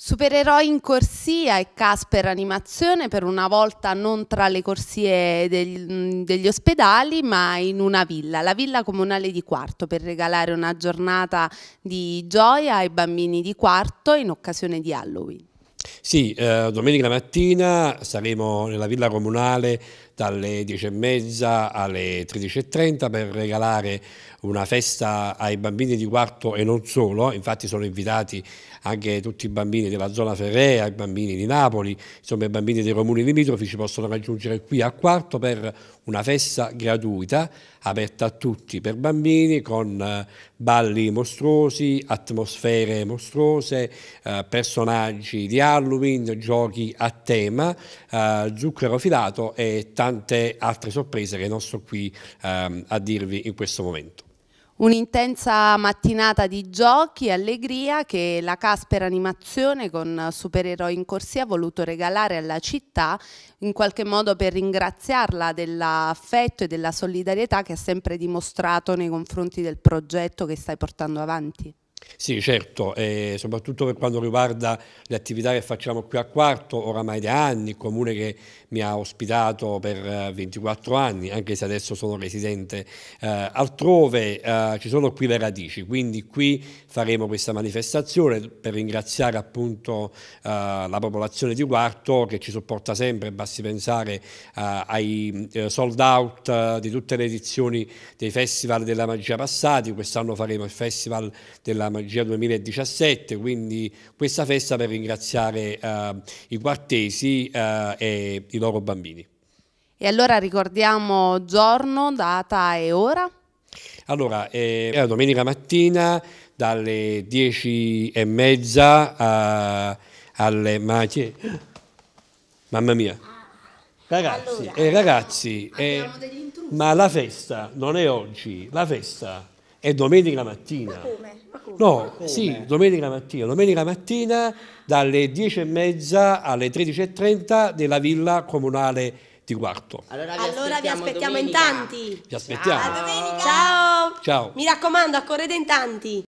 Supereroi in corsia e Casper Animazione per una volta non tra le corsie degli, degli, ospedali ma in una villa, la villa comunale di Quarto per regalare una giornata di gioia ai bambini di Quarto in occasione di Halloween. Sì, eh, domenica mattina saremo nella Villa Comunale dalle 10.30 alle 13.30 per regalare una festa ai bambini di quarto e non solo, infatti sono invitati anche tutti i bambini della zona ferrea, i bambini di Napoli, insomma i bambini dei comuni limitrofi ci possono raggiungere qui a quarto per una festa gratuita aperta a tutti per bambini con eh, balli mostruosi, atmosfere mostruose, eh, personaggi di Halloween, giochi a tema, eh, zucchero filato e tante altre sorprese che non sto qui ehm, a dirvi in questo momento. Un'intensa mattinata di giochi e allegria che la Casper Animazione con Supereroi in Corsia ha voluto regalare alla città in qualche modo per ringraziarla dell'affetto e della solidarietà che ha sempre dimostrato nei confronti del progetto che stai portando avanti. Sì, certo, e soprattutto per quanto riguarda le attività che facciamo qui a Quarto, oramai da anni, il comune che mi ha ospitato per 24 eh, anni, anche se adesso sono residente eh, altrove, eh, ci sono qui le radici, quindi qui faremo questa manifestazione per ringraziare appunto eh, la popolazione di Quarto che ci sopporta sempre, basti pensare eh, ai eh, sold out di tutte le edizioni dei festival della magia passati, quest'anno faremo il festival della Magia 2017, quindi questa festa per ringraziare uh, i quartesi uh, e i loro bambini. E allora ricordiamo giorno, data e ora? Allora, eh, era domenica mattina dalle 10 e mezza uh, alle macchie. Mamma mia. Ragazzi, allora, eh, ragazzi eh, ma la festa non è oggi, la festa è domenica mattina. Ma come? Ma come? No, ma sì, domenica mattina. Domenica mattina dalle mezza alle 13.30 della villa comunale di Quarto. Allora vi aspettiamo, allora vi aspettiamo in tanti. Vi aspettiamo. Ciao. Ciao. Ciao. Mi raccomando, accorrete in tanti.